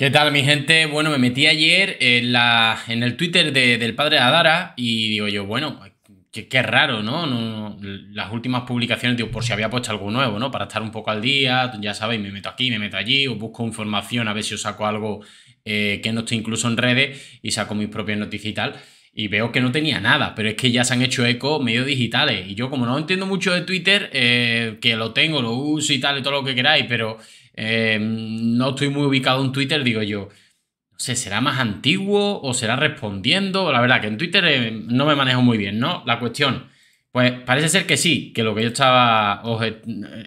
¿Qué tal, mi gente? Bueno, me metí ayer en, la, en el Twitter del padre Adara y digo yo, bueno, qué, raro, ¿no? Las últimas publicaciones, digo, por si había puesto algo nuevo, ¿no? Para estar un poco al día, ya sabéis, me meto aquí, me meto allí, os busco información, a ver si os saco algo eh, que no esté incluso en redes y saco mis propias noticias y tal. Y veo que no tenía nada, pero es que ya se han hecho eco medios digitales. Y yo, como no entiendo mucho de Twitter, eh, que lo tengo, lo uso y tal, y todo lo que queráis, pero eh, no estoy muy ubicado en Twitter, digo yo, no sé, ¿será más antiguo o será respondiendo? La verdad que en Twitter eh, no me manejo muy bien, ¿no? La cuestión, pues parece ser que sí, que lo que yo estaba, eh,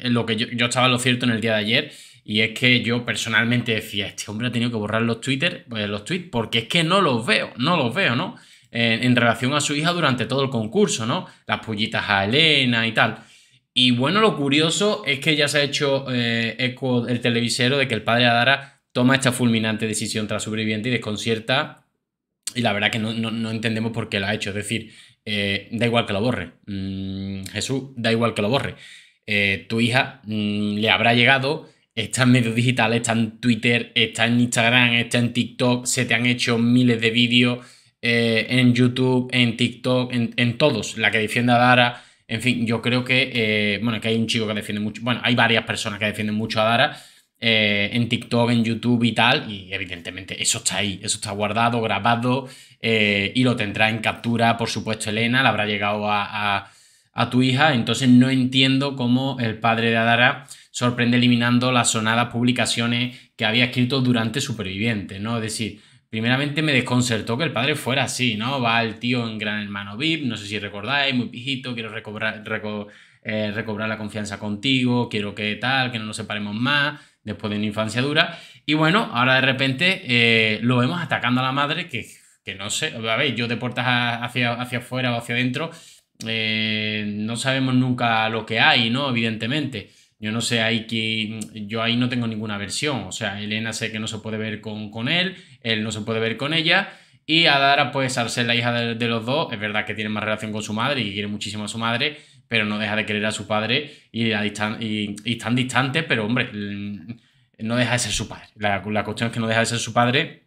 lo que yo, estaba lo cierto en el día de ayer, y es que yo personalmente decía, este hombre ha tenido que borrar los Twitter, pues, los tweets, porque es que no los veo, no los veo, ¿no? En, en, relación a su hija durante todo el concurso, ¿no? Las pullitas a Elena y tal. Y bueno, lo curioso es que ya se ha hecho eh, eco el televisero de que el padre Adara toma esta fulminante decisión tras sobreviviente y desconcierta. Y la verdad que no, entendemos por qué la ha hecho. Es decir, eh, da igual que lo borre. Mm, Jesús, da igual que lo borre. Eh, tu hija mm, le habrá llegado, está en medios digitales, está en Twitter, está en Instagram, está en TikTok, se te han hecho miles de vídeos en YouTube, en TikTok, en, en todos. La que defiende a Dara, en fin, yo creo que, eh, bueno, que hay un chico que defiende mucho, bueno, hay varias personas que defienden mucho a Dara eh, en TikTok, en YouTube y tal, y evidentemente eso está ahí, eso está guardado, grabado, eh, y lo tendrá en captura, por supuesto, Elena, la habrá llegado a, tu hija, entonces no entiendo cómo el padre de Adara sorprende eliminando las sonadas publicaciones que había escrito durante Superviviente, ¿no? Es decir, Primeramente me desconcertó que el padre fuera así, ¿no? Va el tío en Gran Hermano VIP, no sé si recordáis, muy pijito, quiero recobrar, eh, recobrar la confianza contigo, quiero que tal, que no nos separemos más, después de una infancia dura. Y bueno, ahora de repente eh, lo vemos atacando a la madre, que, que no sé, a ver, yo de puertas hacia, hacia afuera o hacia adentro, eh, no sabemos nunca lo que hay, ¿no? Evidentemente. Yo no sé, ahí que yo ahí no tengo ninguna versión. O sea, Elena sé que no se puede ver con, él, él no se puede ver con ella. Y Adara, pues al ser la hija de, los dos, es verdad que tiene más relación con su madre y quiere muchísimo a su madre, pero no deja de querer a su padre y, y, están distantes, pero hombre, mm, no deja de ser su padre. La, cuestión es que no deja de ser su padre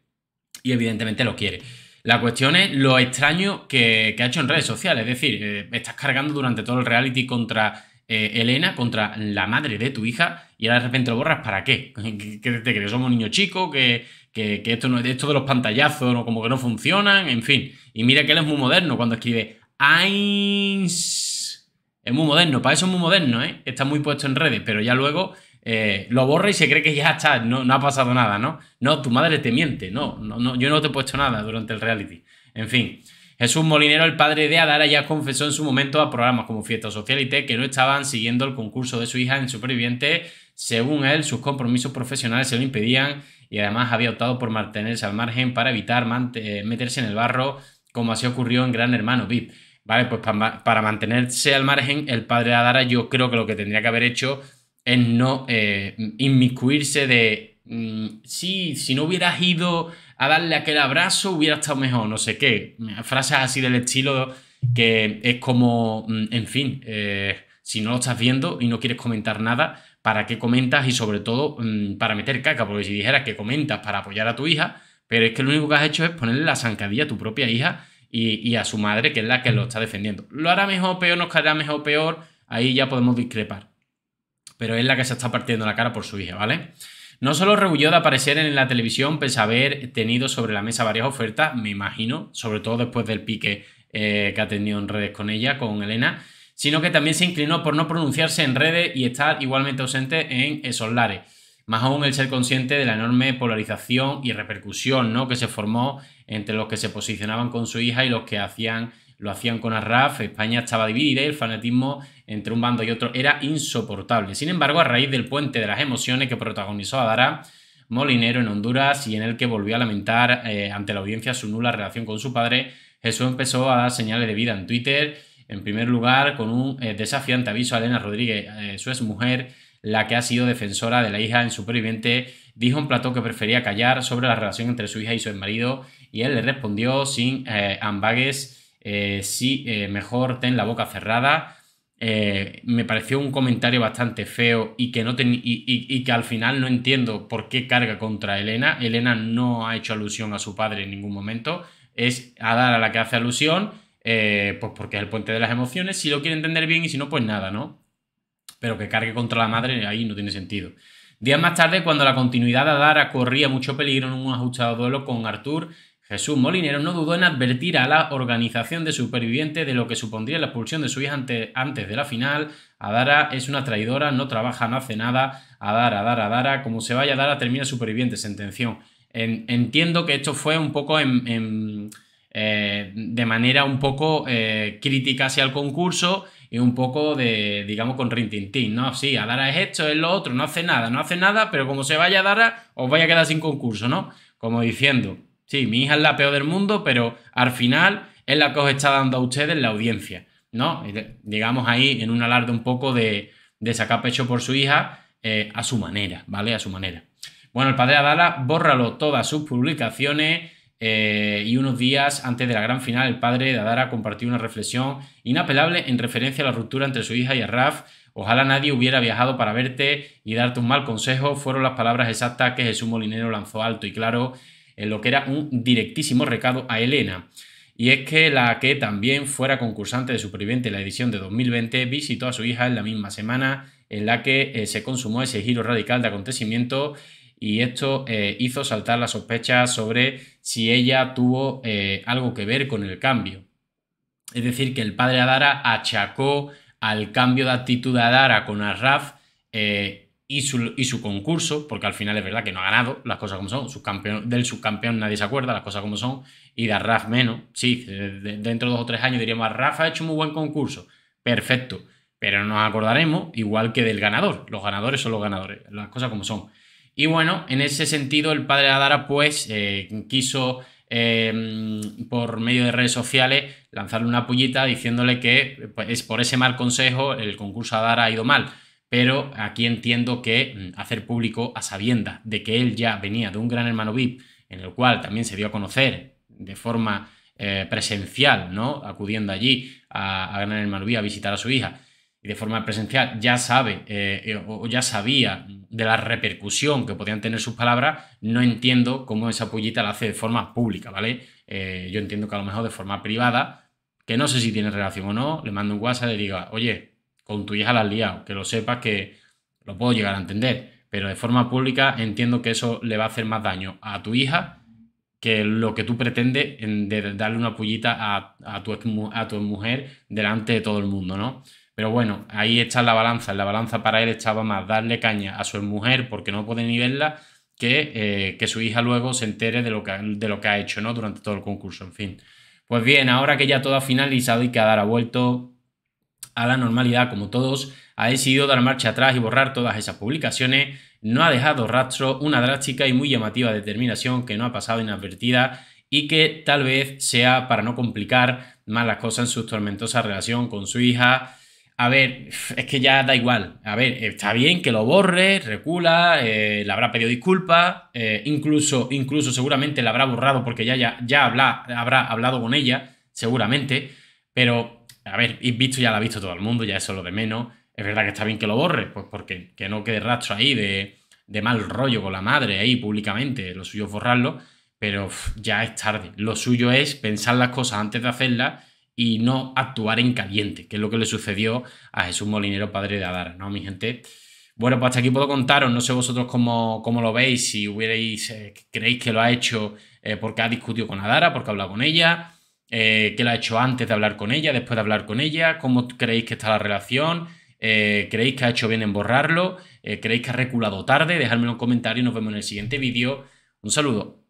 y evidentemente lo quiere. La cuestión es lo extraño que, ha hecho en redes sociales. Es decir, eh, estás cargando durante todo el reality contra eh, Elena contra la madre de tu hija y ahora de repente lo borras, ¿para qué? ¿Qué te crees? ¿Somos niños chicos? ¿Que, esto, no, esto de los pantallazos como que no funcionan? En fin. Y mira que él es muy moderno cuando escribe "ains". Es muy moderno, para eso es muy moderno, ¿eh? Está muy puesto en redes, pero ya luego eh, lo borra y se cree que ya está, no, no, ha pasado nada, ¿no? No, tu madre te miente, no, no, no, yo no te he puesto nada durante el reality. En fin. Jesús Molinero, el padre de Adara, ya confesó en su momento a programas como Fiesta Social y que no estaban siguiendo el concurso de su hija en Superviviente. Según él, sus compromisos profesionales se lo impedían y además había optado por mantenerse al margen para evitar eh, meterse en el barro, como así ocurrió en Gran Hermano VIP. Vale, pues para, mantenerse al margen, el padre de Adara yo creo que lo que tendría que haber hecho es no eh, inmiscuirse de Mm, sí, si no hubieras ido a darle aquel abrazo, hubiera estado mejor, no sé qué. Frases así del estilo que es como, mm, en fin, eh, si no lo estás viendo y no quieres comentar nada, ¿para qué comentas? Y sobre todo, mm, para meter caca, porque si dijeras que comentas para apoyar a tu hija, pero es que lo único que has hecho es ponerle la zancadilla a tu propia hija y, a su madre, que es la que lo está defendiendo. Lo hará mejor, peor, nos caerá mejor, peor, ahí ya podemos discrepar. Pero es la que se está partiendo la cara por su hija, ¿vale? No solo rehuyó de aparecer en la televisión, pese a haber tenido sobre la mesa varias ofertas, me imagino, sobre todo después del pique eh, que ha tenido en redes con ella, con Elena, sino que también se inclinó por no pronunciarse en redes y estar igualmente ausente en esos lares. Más aún el ser consciente de la enorme polarización y repercusión ¿no? que se formó entre los que se posicionaban con su hija y los que hacían lo hacían con Arraf, España estaba dividida y el fanatismo entre un bando y otro era insoportable. Sin embargo, a raíz del puente de las emociones que protagonizó Adara, Molinero en Honduras y en el que volvió a lamentar eh, ante la audiencia su nula relación con su padre, Jesús empezó a dar señales de vida en Twitter, en primer lugar con un eh, desafiante aviso a Elena Rodríguez, eh, su exmujer, la que ha sido defensora de la hija en Superviviente, dijo un plató que prefería callar sobre la relación entre su hija y su marido y él le respondió sin ambagues eh, sí, eh, mejor ten la boca cerrada. Eh, me pareció un comentario bastante feo y que, no y, que al final no entiendo por qué carga contra Elena. Elena no ha hecho alusión a su padre en ningún momento. Es Adara la que hace alusión, pues porque es el puente de las emociones. Si lo quiere entender bien y si no, pues nada, ¿no? Pero que cargue contra la madre ahí no tiene sentido. Días más tarde, cuando la continuidad de Adara corría mucho peligro en un ajustado duelo con Artur, Jesús Molinero no dudó en advertir a la organización de supervivientes de lo que supondría la expulsión de su hija antes de la final. Adara es una traidora, no trabaja, no hace nada. Adara, Adara, Adara, como se vaya Adara, termina superviviente, sentención. entiendo que esto fue un poco eh, de manera un poco eh, crítica hacia el concurso y un poco de, digamos, con rintintín, ¿no? Sí, Adara es esto, es lo otro, no hace nada, no hace nada, pero como se vaya Adara, os vaya a quedar sin concurso, ¿no? Como diciendo... Sí, mi hija es la peor del mundo, pero al final es la que os está dando a ustedes la audiencia, ¿no? Digamos ahí en un alarde un poco de, de sacar por su hija eh, a su manera, ¿vale? A su manera. Bueno, el padre Adara, bórralo todas sus publicaciones. Eh, y unos días antes de la gran final, el padre de Adara compartió una reflexión inapelable en referencia a la ruptura entre su hija y Arraf. Ojalá nadie hubiera viajado para verte y darte un mal consejo, fueron las palabras exactas que Jesús Molinero lanzó alto y claro en lo que era un directísimo recado a Elena. Y es que la que también fuera concursante de Superviviente en la edición de 2020 visitó a su hija en la misma semana en la que eh, se consumó ese giro radical de acontecimiento y esto eh, hizo saltar la sospecha sobre si ella tuvo eh, algo que ver con el cambio. Es decir, que el padre Adara achacó al cambio de actitud de Adara con Arraf y su, y su concurso, porque al final es verdad que no ha ganado, las cosas como son. del subcampeón nadie se acuerda, las cosas como son. Y de Arraf menos. Sí, dentro de dos o tres años diríamos, Rafa ha hecho un muy buen concurso. Perfecto. Pero no nos acordaremos, igual que del ganador. Los ganadores son los ganadores, las cosas como son. Y bueno, en ese sentido, el padre Adara, pues, eh, quiso eh, por medio de redes sociales lanzarle una pullita diciéndole que pues, es por ese mal consejo el concurso Adara ha ido mal pero aquí entiendo que mm, hacer público a sabienda de que él ya venía de un gran hermano VIP, en el cual también se dio a conocer de forma eh, presencial, ¿no? Acudiendo allí a, a, Gran Hermano VIP a visitar a su hija, y de forma presencial ya sabe eh, eh, o ya sabía de la repercusión que podían tener sus palabras, no entiendo cómo esa pullita la hace de forma pública, ¿vale? yo entiendo que a lo mejor de forma privada, que no sé si tiene relación o no, le mando un WhatsApp y le diga, oye, con tu hija la has liado, que lo sepas que lo puedo llegar a entender, pero de forma pública entiendo que eso le va a hacer más daño a tu hija que lo que tú pretendes de darle una pullita a, tu, a tu mujer delante de todo el mundo, ¿no? Pero bueno, ahí está la balanza. La balanza para él estaba más darle caña a su mujer porque no puede ni verla que, eh, que su hija luego se entere de lo, que, de lo que ha hecho ¿no? durante todo el concurso. En fin. Pues bien, ahora que ya todo ha finalizado y que Adar ha vuelto, a la normalidad como todos, ha decidido dar marcha atrás y borrar todas esas publicaciones, no ha dejado rastro una drástica y muy llamativa determinación que no ha pasado inadvertida y que tal vez sea para no complicar más las cosas en su tormentosa relación con su hija. A ver, es que ya da igual. A ver, está bien que lo borre, recula, eh, le habrá pedido disculpas, eh, incluso, incluso seguramente la habrá borrado porque ya, ya, ya habrá hablado con ella, seguramente pero, a ver, visto ya lo ha visto todo el mundo, ya eso es lo de menos. Es verdad que está bien que lo borre, pues porque que no quede rastro ahí de, mal rollo con la madre ahí públicamente, lo suyo es borrarlo, pero ya es tarde. Lo suyo es pensar las cosas antes de hacerlas y no actuar en caliente, que es lo que le sucedió a Jesús Molinero, padre de Adara, ¿no, mi gente? Bueno, pues hasta aquí puedo contaros, no sé vosotros cómo, lo veis, si hubierais, eh, creéis que lo ha hecho eh, porque ha discutido con Adara, porque ha hablado con ella, eh, ¿Qué la ha hecho antes de hablar con ella, después de hablar con ella? ¿Cómo creéis que está la relación? Eh, ¿Creéis que ha hecho bien en borrarlo? Eh, ¿Creéis que ha reculado tarde? dejadme en comentario y nos vemos en el siguiente vídeo. Un saludo.